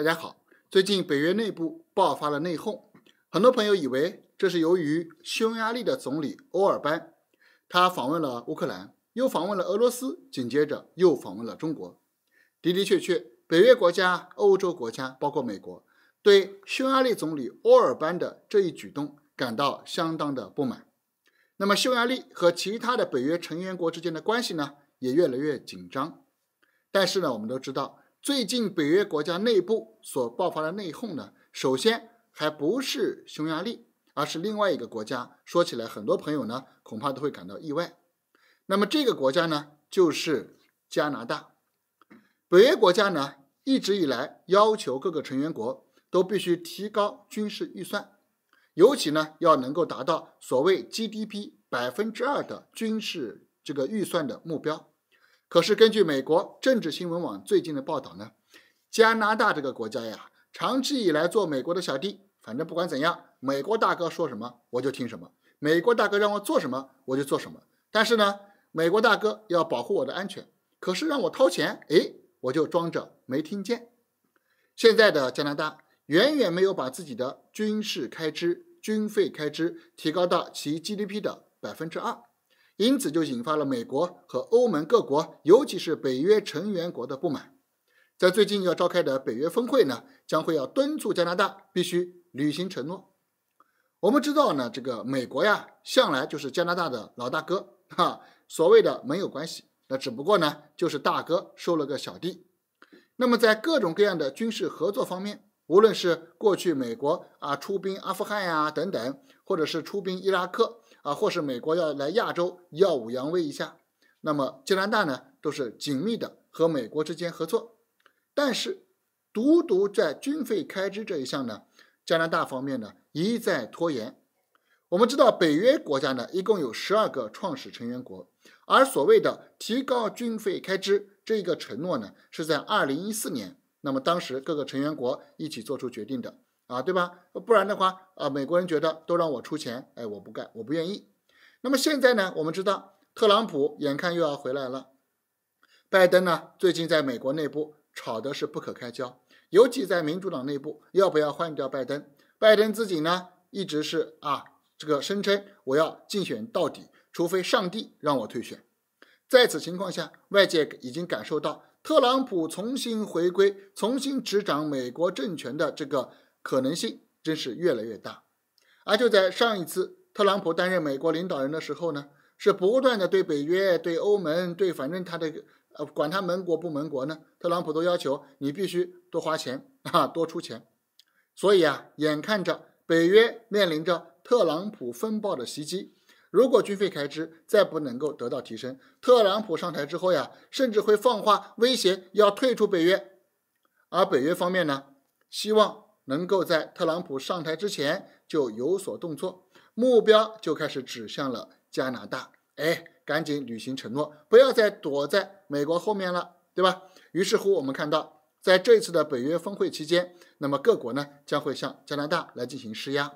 大家好，最近北约内部爆发了内讧，很多朋友以为这是由于匈牙利的总理欧尔班，他访问了乌克兰，又访问了俄罗斯，紧接着又访问了中国。的的确确，北约国家、欧洲国家，包括美国，对匈牙利总理欧尔班的这一举动感到相当的不满。那么，匈牙利和其他的北约成员国之间的关系呢，也越来越紧张。但是呢，我们都知道。最近北约国家内部所爆发的内讧呢，首先还不是匈牙利，而是另外一个国家。说起来，很多朋友呢恐怕都会感到意外。那么这个国家呢，就是加拿大。北约国家呢一直以来要求各个成员国都必须提高军事预算，尤其呢要能够达到所谓 GDP 百分之二的军事这个预算的目标。可是，根据美国政治新闻网最近的报道呢，加拿大这个国家呀，长期以来做美国的小弟，反正不管怎样，美国大哥说什么我就听什么，美国大哥让我做什么我就做什么。但是呢，美国大哥要保护我的安全，可是让我掏钱，哎，我就装着没听见。现在的加拿大远远没有把自己的军事开支、军费开支提高到其 GDP 的百分之二。因此就引发了美国和欧盟各国，尤其是北约成员国的不满。在最近要召开的北约峰会呢，将会要敦促加拿大必须履行承诺。我们知道呢，这个美国呀，向来就是加拿大的老大哥啊，所谓的盟友关系，那只不过呢，就是大哥收了个小弟。那么在各种各样的军事合作方面，无论是过去美国啊出兵阿富汗呀等等，或者是出兵伊拉克。啊，或是美国要来亚洲耀武扬威一下，那么加拿大呢都是紧密的和美国之间合作，但是独独在军费开支这一项呢，加拿大方面呢一再拖延。我们知道北约国家呢一共有十二个创始成员国，而所谓的提高军费开支这一个承诺呢是在二零一四年，那么当时各个成员国一起做出决定的。啊，对吧？不然的话，啊，美国人觉得都让我出钱，哎，我不干，我不愿意。那么现在呢？我们知道，特朗普眼看又要回来了，拜登呢，最近在美国内部吵的是不可开交，尤其在民主党内部，要不要换掉拜登？拜登自己呢，一直是啊，这个声称我要竞选到底，除非上帝让我退选。在此情况下，外界已经感受到特朗普重新回归、重新执掌美国政权的这个。可能性真是越来越大。而就在上一次特朗普担任美国领导人的时候呢，是不断的对北约、对欧盟、对反正他这个呃管他盟国不盟国呢，特朗普都要求你必须多花钱啊，多出钱。所以啊，眼看着北约面临着特朗普风暴的袭击，如果军费开支再不能够得到提升，特朗普上台之后呀，甚至会放话威胁要退出北约。而北约方面呢，希望。能够在特朗普上台之前就有所动作，目标就开始指向了加拿大。哎，赶紧履行承诺，不要再躲在美国后面了，对吧？于是乎，我们看到，在这一次的北约峰会期间，那么各国呢将会向加拿大来进行施压。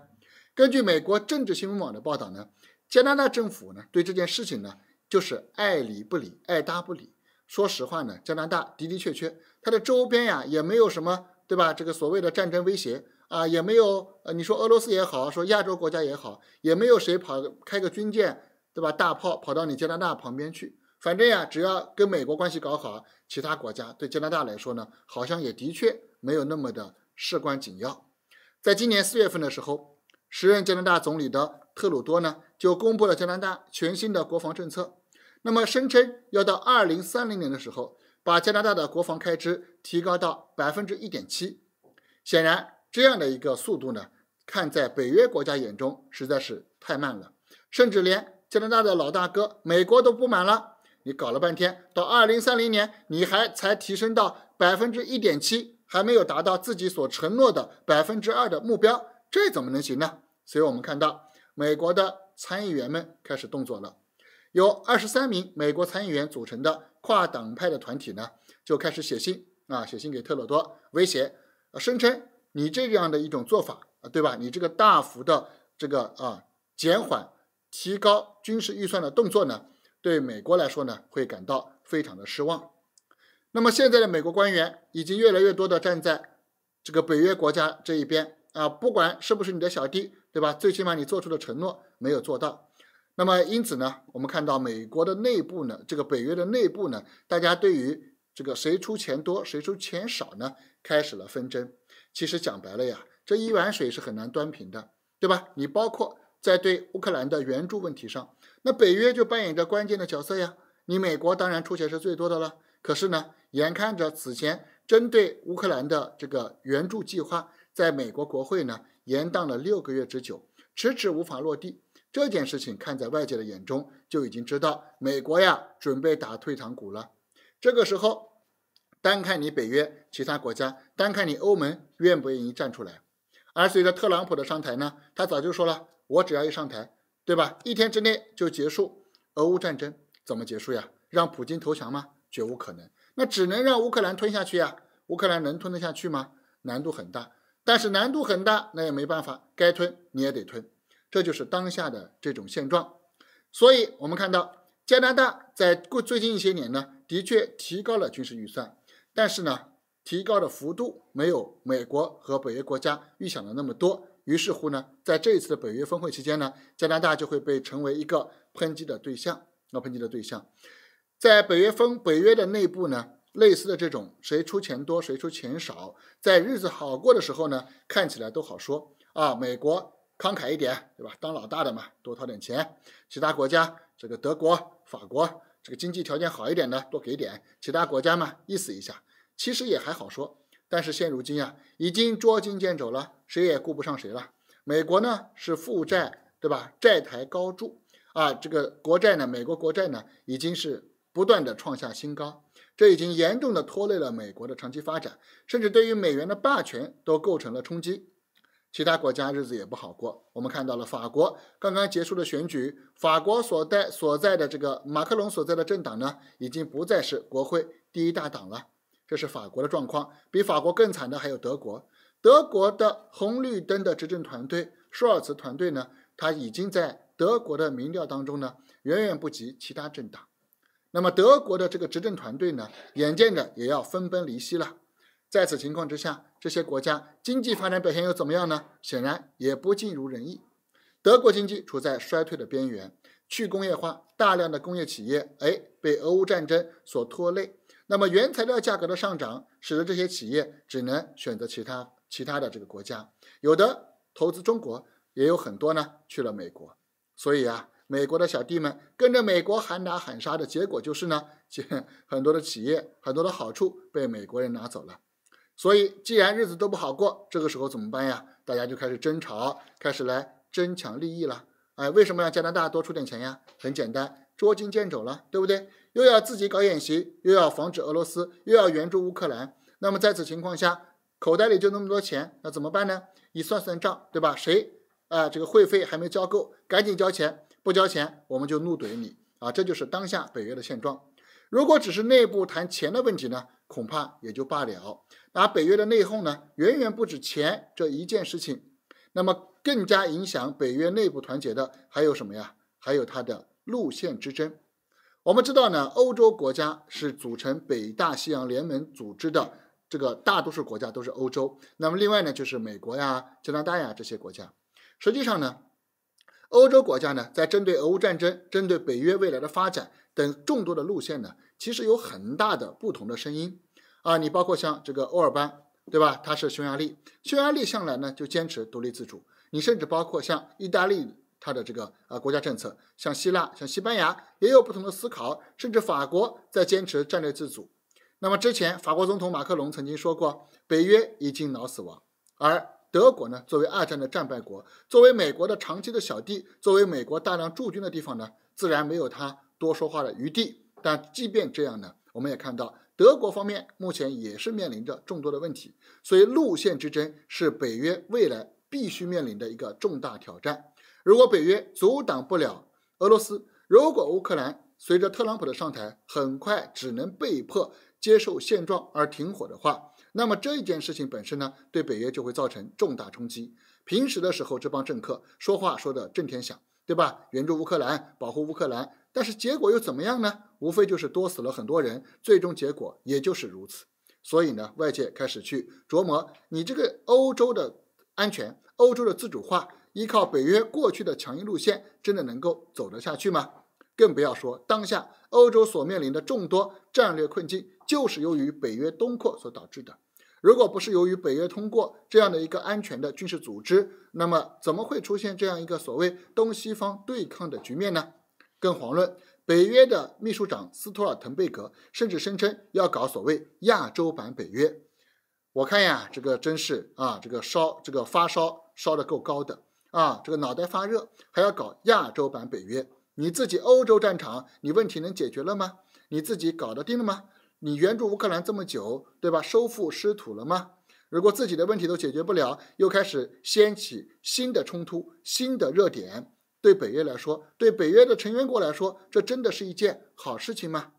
根据美国政治新闻网的报道呢，加拿大政府呢对这件事情呢就是爱理不理，爱搭不理。说实话呢，加拿大的的确确，它的周边呀也没有什么。对吧？这个所谓的战争威胁啊，也没有。呃，你说俄罗斯也好，说亚洲国家也好，也没有谁跑开个军舰，对吧？大炮跑到你加拿大旁边去。反正呀，只要跟美国关系搞好，其他国家对加拿大来说呢，好像也的确没有那么的事关紧要。在今年四月份的时候，时任加拿大总理的特鲁多呢，就公布了加拿大全新的国防政策，那么声称要到二零三零年的时候。把加拿大的国防开支提高到百分之一点七，显然这样的一个速度呢，看在北约国家眼中实在是太慢了，甚至连加拿大的老大哥美国都不满了。你搞了半天，到二零三零年你还才提升到百分之一点七，还没有达到自己所承诺的百分之二的目标，这怎么能行呢？所以我们看到美国的参议员们开始动作了，由二十三名美国参议员组成的。跨党派的团体呢，就开始写信啊，写信给特鲁多威胁，声称你这样的一种做法，对吧？你这个大幅的这个啊减缓、提高军事预算的动作呢，对美国来说呢，会感到非常的失望。那么现在的美国官员已经越来越多的站在这个北约国家这一边啊，不管是不是你的小弟，对吧？最起码你做出的承诺没有做到。那么，因此呢，我们看到美国的内部呢，这个北约的内部呢，大家对于这个谁出钱多，谁出钱少呢，开始了纷争。其实讲白了呀，这一碗水是很难端平的，对吧？你包括在对乌克兰的援助问题上，那北约就扮演着关键的角色呀。你美国当然出钱是最多的了，可是呢，眼看着此前针对乌克兰的这个援助计划，在美国国会呢，延宕了六个月之久，迟迟无法落地。这件事情看在外界的眼中，就已经知道美国呀准备打退堂鼓了。这个时候，单看你北约其他国家，单看你欧盟愿不愿意站出来。而随着特朗普的上台呢，他早就说了，我只要一上台，对吧？一天之内就结束俄乌战争，怎么结束呀？让普京投降吗？绝无可能。那只能让乌克兰吞下去呀。乌克兰能吞得下去吗？难度很大。但是难度很大，那也没办法，该吞你也得吞。这就是当下的这种现状，所以我们看到加拿大在过最近一些年呢，的确提高了军事预算，但是呢，提高的幅度没有美国和北约国家预想的那么多。于是乎呢，在这一次的北约峰会期间呢，加拿大就会被成为一个喷击的对象。那喷击的对象，在北约峰北约的内部呢，类似的这种谁出钱多谁出钱少，在日子好过的时候呢，看起来都好说啊，美国。慷慨一点，对吧？当老大的嘛，多掏点钱。其他国家，这个德国、法国，这个经济条件好一点的，多给点。其他国家嘛，意思一下。其实也还好说，但是现如今呀，已经捉襟见肘了，谁也顾不上谁了。美国呢，是负债，对吧？债台高筑啊！这个国债呢，美国国债呢，已经是不断的创下新高，这已经严重的拖累了美国的长期发展，甚至对于美元的霸权都构成了冲击。其他国家日子也不好过。我们看到了法国刚刚结束的选举，法国所在所在的这个马克龙所在的政党呢，已经不再是国会第一大党了。这是法国的状况。比法国更惨的还有德国。德国的红绿灯的执政团队舒尔茨团队呢，他已经在德国的民调当中呢，远远不及其他政党。那么德国的这个执政团队呢，眼见着也要分崩离析了。在此情况之下，这些国家经济发展表现又怎么样呢？显然也不尽如人意。德国经济处在衰退的边缘，去工业化，大量的工业企业，哎，被俄乌战争所拖累。那么原材料价格的上涨，使得这些企业只能选择其他其他的这个国家，有的投资中国，也有很多呢去了美国。所以啊，美国的小弟们跟着美国喊打喊杀的结果就是呢，很 很多的企业很多的好处被美国人拿走了。所以，既然日子都不好过，这个时候怎么办呀？大家就开始争吵，开始来争抢利益了。哎，为什么要加拿大多出点钱呀？很简单，捉襟见肘了，对不对？又要自己搞演习，又要防止俄罗斯，又要援助乌克兰。那么在此情况下，口袋里就那么多钱，那怎么办呢？你算算账，对吧？谁啊，这个会费还没交够，赶紧交钱，不交钱我们就怒怼你啊！这就是当下北约的现状。如果只是内部谈钱的问题呢，恐怕也就罢了。而北约的内讧呢，远远不止钱这一件事情。那么，更加影响北约内部团结的还有什么呀？还有它的路线之争。我们知道呢，欧洲国家是组成北大西洋联盟组织的，这个大多数国家都是欧洲。那么，另外呢，就是美国呀、加拿大呀这些国家。实际上呢，欧洲国家呢，在针对俄乌战争、针对北约未来的发展等众多的路线呢。其实有很大的不同的声音啊！你包括像这个欧尔班，对吧？他是匈牙利，匈牙利向来呢就坚持独立自主。你甚至包括像意大利，它的这个呃国家政策，像希腊、像西班牙也有不同的思考。甚至法国在坚持战略自主。那么之前法国总统马克龙曾经说过，北约已经脑死亡。而德国呢，作为二战的战败国，作为美国的长期的小弟，作为美国大量驻军的地方呢，自然没有他多说话的余地。但即便这样呢，我们也看到德国方面目前也是面临着众多的问题，所以路线之争是北约未来必须面临的一个重大挑战。如果北约阻挡不了俄罗斯，如果乌克兰随着特朗普的上台，很快只能被迫接受现状而停火的话，那么这一件事情本身呢，对北约就会造成重大冲击。平时的时候，这帮政客说话说的震天响，对吧？援助乌克兰，保护乌克兰。但是结果又怎么样呢？无非就是多死了很多人，最终结果也就是如此。所以呢，外界开始去琢磨，你这个欧洲的安全、欧洲的自主化，依靠北约过去的强硬路线，真的能够走得下去吗？更不要说当下欧洲所面临的众多战略困境，就是由于北约东扩所导致的。如果不是由于北约通过这样的一个安全的军事组织，那么怎么会出现这样一个所谓东西方对抗的局面呢？更遑论北约的秘书长斯托尔滕贝格，甚至声称要搞所谓亚洲版北约。我看呀，这个真是啊，这个烧这个发烧烧的够高的啊，这个脑袋发热还要搞亚洲版北约？你自己欧洲战场你问题能解决了吗？你自己搞得定了吗？你援助乌克兰这么久，对吧？收复失土了吗？如果自己的问题都解决不了，又开始掀起新的冲突、新的热点。对北约来说，对北约的成员国来说，这真的是一件好事情吗？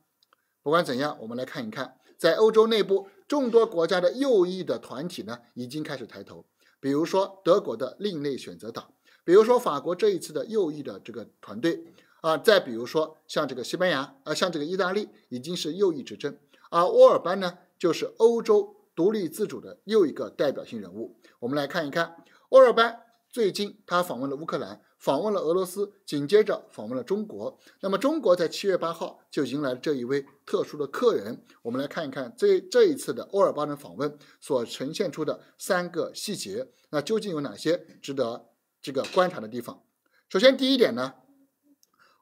不管怎样，我们来看一看，在欧洲内部众多国家的右翼的团体呢，已经开始抬头。比如说德国的另类选择党，比如说法国这一次的右翼的这个团队啊，再比如说像这个西班牙啊，像这个意大利已经是右翼执政，而欧尔班呢，就是欧洲独立自主的又一个代表性人物。我们来看一看，欧尔班最近他访问了乌克兰。访问了俄罗斯，紧接着访问了中国。那么中国在七月八号就迎来了这一位特殊的客人。我们来看一看这这一次的欧尔班访问所呈现出的三个细节，那究竟有哪些值得这个观察的地方？首先第一点呢，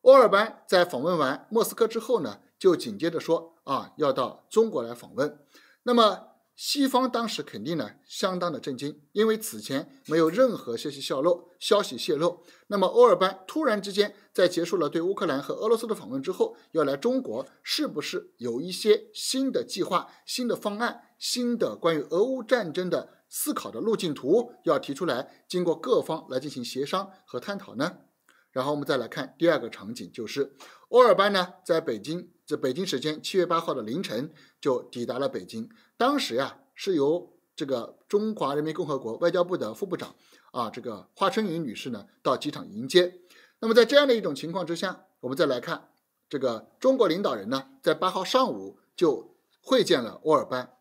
欧尔班在访问完莫斯科之后呢，就紧接着说啊要到中国来访问。那么西方当时肯定呢相当的震惊，因为此前没有任何消息泄露。消息泄露，那么欧尔班突然之间在结束了对乌克兰和俄罗斯的访问之后，要来中国，是不是有一些新的计划、新的方案、新的关于俄乌战争的思考的路径图要提出来，经过各方来进行协商和探讨呢？然后我们再来看第二个场景，就是欧尔班呢在北京。北京时间七月八号的凌晨就抵达了北京。当时呀，是由这个中华人民共和国外交部的副部长啊，这个华春莹女士呢到机场迎接。那么在这样的一种情况之下，我们再来看这个中国领导人呢，在八号上午就会见了欧尔班。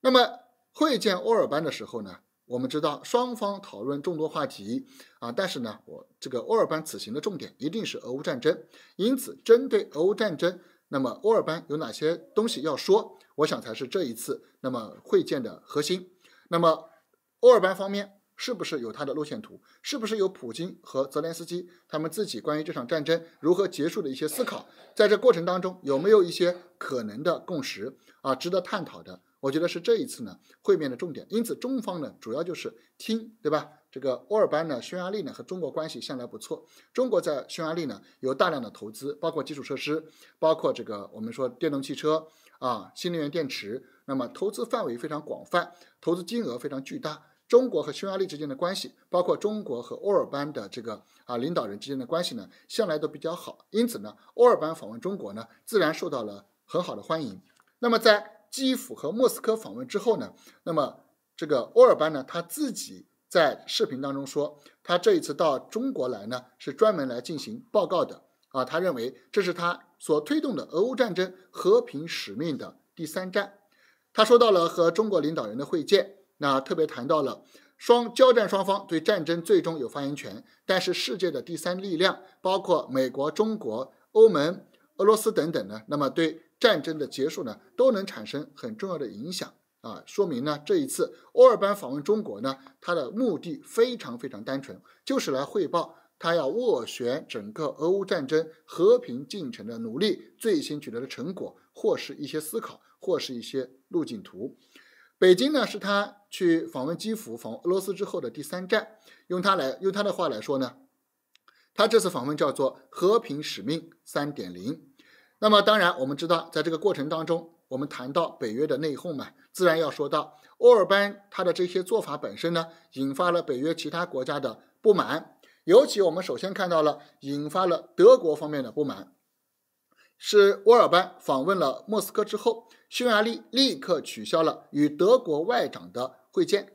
那么会见欧尔班的时候呢，我们知道双方讨论众多话题啊，但是呢，我这个欧尔班此行的重点一定是俄乌战争，因此针对俄乌战争。那么，欧尔班有哪些东西要说？我想才是这一次那么会见的核心。那么，欧尔班方面是不是有他的路线图？是不是有普京和泽连斯基他们自己关于这场战争如何结束的一些思考？在这过程当中，有没有一些可能的共识啊？值得探讨的，我觉得是这一次呢会面的重点。因此，中方呢主要就是听，对吧？这个欧尔班呢，匈牙利呢和中国关系向来不错。中国在匈牙利呢有大量的投资，包括基础设施，包括这个我们说电动汽车啊、新能源电池。那么投资范围非常广泛，投资金额非常巨大。中国和匈牙利之间的关系，包括中国和欧尔班的这个啊领导人之间的关系呢，向来都比较好。因此呢，欧尔班访问中国呢，自然受到了很好的欢迎。那么在基辅和莫斯科访问之后呢，那么这个欧尔班呢他自己。在视频当中说，他这一次到中国来呢，是专门来进行报告的啊。他认为这是他所推动的俄乌战争和平使命的第三站。他说到了和中国领导人的会见，那特别谈到了双交战双方对战争最终有发言权，但是世界的第三力量，包括美国、中国、欧盟、俄罗斯等等呢，那么对战争的结束呢，都能产生很重要的影响。啊，说明呢，这一次欧尔班访问中国呢，他的目的非常非常单纯，就是来汇报他要斡旋整个俄乌战争和平进程的努力最新取得的成果，或是一些思考，或是一些路径图。北京呢是他去访问基辅访俄罗斯之后的第三站，用他来用他的话来说呢，他这次访问叫做“和平使命三点零”。那么当然，我们知道在这个过程当中。我们谈到北约的内讧嘛，自然要说到欧尔班他的这些做法本身呢，引发了北约其他国家的不满。尤其我们首先看到了引发了德国方面的不满，是沃尔班访问了莫斯科之后，匈牙利立刻取消了与德国外长的会见。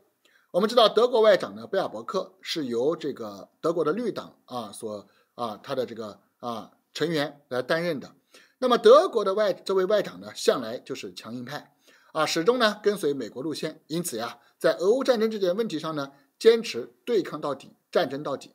我们知道德国外长呢，贝尔伯克是由这个德国的绿党啊所啊他的这个啊成员来担任的。那么德国的外这位外长呢，向来就是强硬派，啊，始终呢跟随美国路线，因此呀，在俄乌战争这件问题上呢，坚持对抗到底，战争到底。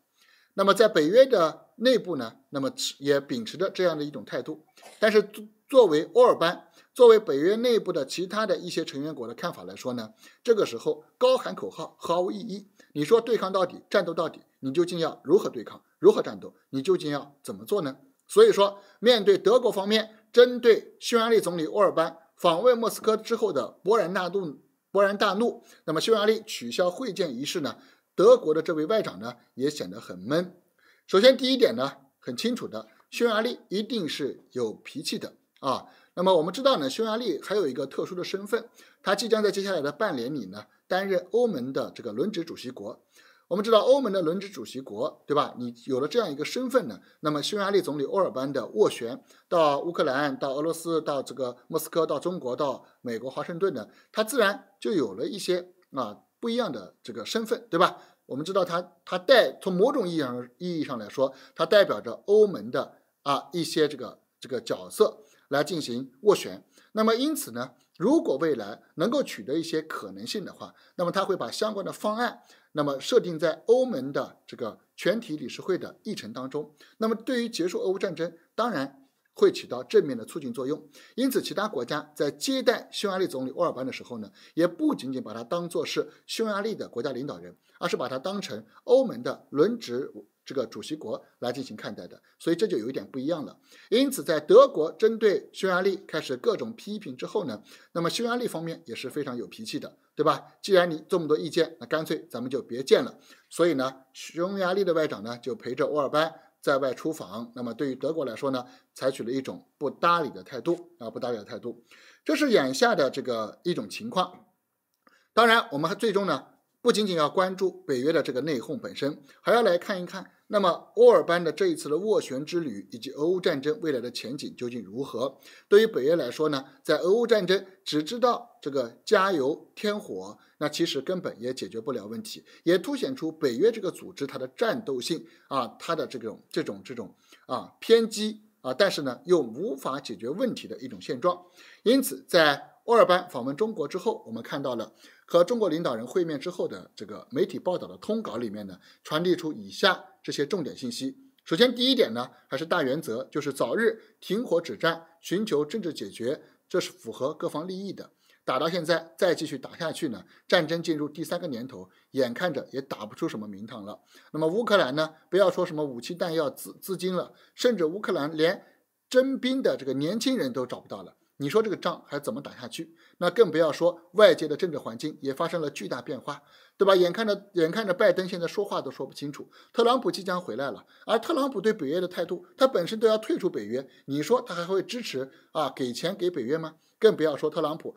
那么在北约的内部呢，那么也秉持着这样的一种态度。但是作作为欧尔班，作为北约内部的其他的一些成员国的看法来说呢，这个时候高喊口号毫无意义。你说对抗到底，战斗到底，你究竟要如何对抗，如何战斗？你究竟要怎么做呢？所以说，面对德国方面针对匈牙利总理欧尔班访问莫斯科之后的勃然大怒，勃然大怒，那么匈牙利取消会见仪式呢？德国的这位外长呢，也显得很闷。首先，第一点呢，很清楚的，匈牙利一定是有脾气的啊。那么我们知道呢，匈牙利还有一个特殊的身份，他即将在接下来的半年里呢，担任欧盟的这个轮值主席国。我们知道欧盟的轮值主席国，对吧？你有了这样一个身份呢，那么匈牙利总理欧尔班的斡旋到乌克兰、到俄罗斯、到这个莫斯科、到中国、到美国华盛顿呢，他自然就有了一些啊不一样的这个身份，对吧？我们知道他他代从某种意义上意义上来说，他代表着欧盟的啊一些这个这个角色来进行斡旋。那么因此呢，如果未来能够取得一些可能性的话，那么他会把相关的方案。那么设定在欧盟的这个全体理事会的议程当中，那么对于结束俄乌战争，当然会起到正面的促进作用。因此，其他国家在接待匈牙利总理欧尔班的时候呢，也不仅仅把他当作是匈牙利的国家领导人，而是把他当成欧盟的轮值。这个主席国来进行看待的，所以这就有一点不一样了。因此，在德国针对匈牙利开始各种批评之后呢，那么匈牙利方面也是非常有脾气的，对吧？既然你这么多意见，那干脆咱们就别见了。所以呢，匈牙利的外长呢就陪着沃尔班在外出访。那么对于德国来说呢，采取了一种不搭理的态度啊，不搭理的态度。这是眼下的这个一种情况。当然，我们还最终呢。不仅仅要关注北约的这个内讧本身，还要来看一看，那么欧尔班的这一次的斡旋之旅，以及俄乌战争未来的前景究竟如何？对于北约来说呢，在俄乌战争只知道这个加油添火，那其实根本也解决不了问题，也凸显出北约这个组织它的战斗性啊，它的这种这种这种啊偏激啊，但是呢又无法解决问题的一种现状。因此，在欧尔班访问中国之后，我们看到了。和中国领导人会面之后的这个媒体报道的通稿里面呢，传递出以下这些重点信息。首先，第一点呢，还是大原则，就是早日停火止战，寻求政治解决，这是符合各方利益的。打到现在，再继续打下去呢，战争进入第三个年头，眼看着也打不出什么名堂了。那么乌克兰呢，不要说什么武器弹药资资金了，甚至乌克兰连征兵的这个年轻人都找不到了。你说这个仗还怎么打下去？那更不要说外界的政治环境也发生了巨大变化，对吧？眼看着眼看着，拜登现在说话都说不清楚，特朗普即将回来了，而特朗普对北约的态度，他本身都要退出北约，你说他还会支持啊给钱给北约吗？更不要说特朗普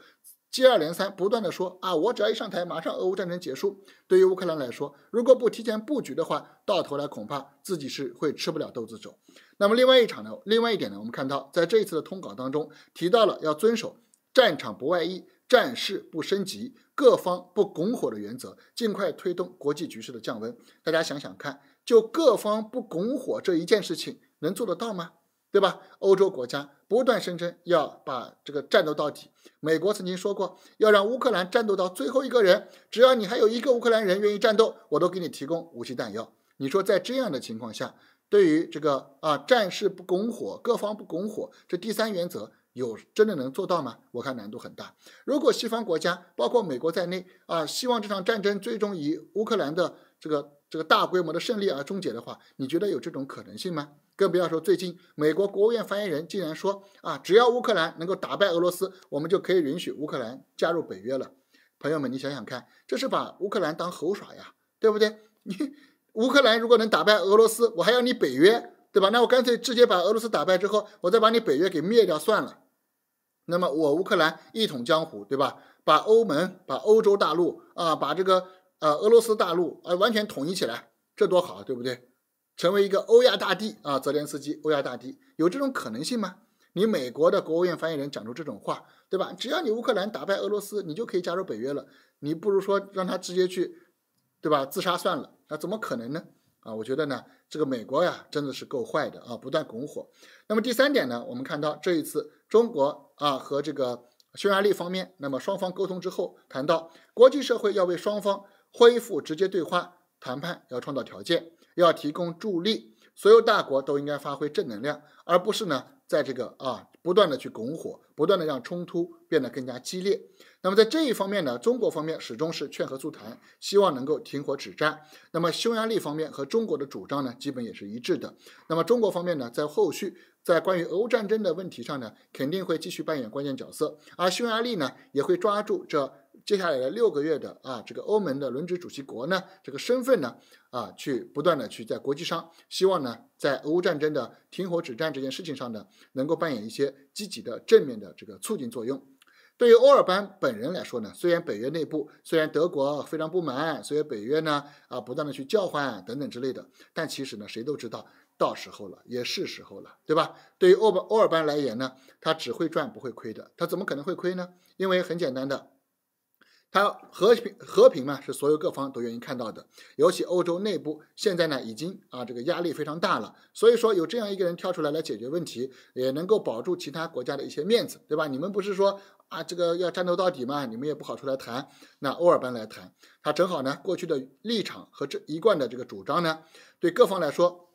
接二连三不断的说啊，我只要一上台，马上俄乌战争结束。对于乌克兰来说，如果不提前布局的话，到头来恐怕自己是会吃不了兜子走。那么另外一场呢？另外一点呢？我们看到在这一次的通稿当中提到了要遵守“战场不外溢、战事不升级、各方不拱火”的原则，尽快推动国际局势的降温。大家想想看，就各方不拱火这一件事情，能做得到吗？对吧？欧洲国家不断声称要把这个战斗到底，美国曾经说过要让乌克兰战斗到最后一个人，只要你还有一个乌克兰人愿意战斗，我都给你提供武器弹药。你说在这样的情况下？对于这个啊，战事不拱火，各方不拱火，这第三原则有真的能做到吗？我看难度很大。如果西方国家，包括美国在内啊，希望这场战争最终以乌克兰的这个这个大规模的胜利而终结的话，你觉得有这种可能性吗？更不要说最近美国国务院发言人竟然说啊，只要乌克兰能够打败俄罗斯，我们就可以允许乌克兰加入北约了。朋友们，你想想看，这是把乌克兰当猴耍呀，对不对？你。乌克兰如果能打败俄罗斯，我还要你北约，对吧？那我干脆直接把俄罗斯打败之后，我再把你北约给灭掉算了。那么我乌克兰一统江湖，对吧？把欧盟、把欧洲大陆啊，把这个呃俄罗斯大陆啊完全统一起来，这多好，对不对？成为一个欧亚大帝啊！泽连斯基，欧亚大帝，有这种可能性吗？你美国的国务院发言人讲出这种话，对吧？只要你乌克兰打败俄罗斯，你就可以加入北约了。你不如说让他直接去。对吧？自杀算了，那怎么可能呢？啊，我觉得呢，这个美国呀，真的是够坏的啊，不断拱火。那么第三点呢，我们看到这一次中国啊和这个匈牙利方面，那么双方沟通之后，谈到国际社会要为双方恢复直接对话谈判要创造条件，要提供助力，所有大国都应该发挥正能量，而不是呢在这个啊不断的去拱火，不断的让冲突变得更加激烈。那么在这一方面呢，中国方面始终是劝和促谈，希望能够停火止战。那么匈牙利方面和中国的主张呢，基本也是一致的。那么中国方面呢，在后续在关于俄乌战争的问题上呢，肯定会继续扮演关键角色，而匈牙利呢，也会抓住这接下来的六个月的啊，这个欧盟的轮值主席国呢，这个身份呢，啊，去不断的去在国际上，希望呢，在俄乌战争的停火止战这件事情上呢，能够扮演一些积极的、正面的这个促进作用。对于欧尔班本人来说呢，虽然北约内部，虽然德国非常不满，虽然北约呢啊不断的去叫唤等等之类的，但其实呢，谁都知道，到时候了也是时候了，对吧？对于欧欧尔班来言呢，他只会赚不会亏的，他怎么可能会亏呢？因为很简单的，他和平和平嘛是所有各方都愿意看到的，尤其欧洲内部现在呢已经啊这个压力非常大了，所以说有这样一个人跳出来来解决问题，也能够保住其他国家的一些面子，对吧？你们不是说？啊，这个要战斗到底嘛？你们也不好出来谈，那欧尔班来谈，他正好呢，过去的立场和这一贯的这个主张呢，对各方来说，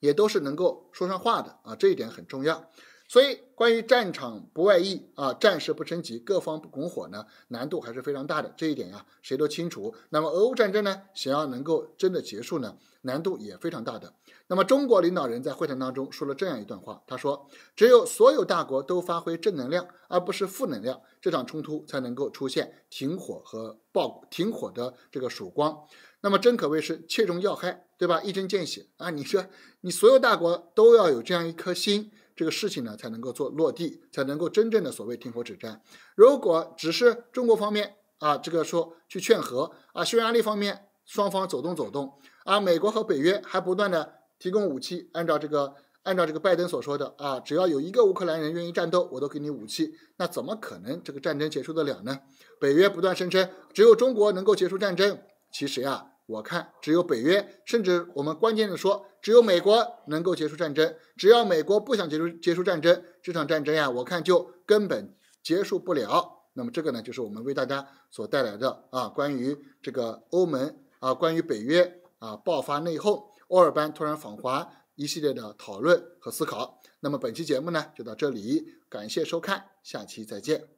也都是能够说上话的啊，这一点很重要。所以，关于战场不外溢啊，战事不升级，各方不拱火呢，难度还是非常大的。这一点呀，谁都清楚。那么，俄乌战争呢，想要能够真的结束呢，难度也非常大的。那么，中国领导人在会谈当中说了这样一段话，他说：“只有所有大国都发挥正能量，而不是负能量，这场冲突才能够出现停火和爆停火的这个曙光。”那么，真可谓是切中要害，对吧？一针见血啊！你说，你所有大国都要有这样一颗心。这个事情呢才能够做落地，才能够真正的所谓停火止战。如果只是中国方面啊，这个说去劝和啊，匈牙利方面双方走动走动，啊，美国和北约还不断的提供武器，按照这个按照这个拜登所说的啊，只要有一个乌克兰人愿意战斗，我都给你武器，那怎么可能这个战争结束得了呢？北约不断声称只有中国能够结束战争，其实呀。我看，只有北约，甚至我们关键的说，只有美国能够结束战争。只要美国不想结束结束战争，这场战争呀，我看就根本结束不了。那么这个呢，就是我们为大家所带来的啊，关于这个欧盟啊，关于北约啊爆发内讧，欧尔班突然访华一系列的讨论和思考。那么本期节目呢，就到这里，感谢收看，下期再见。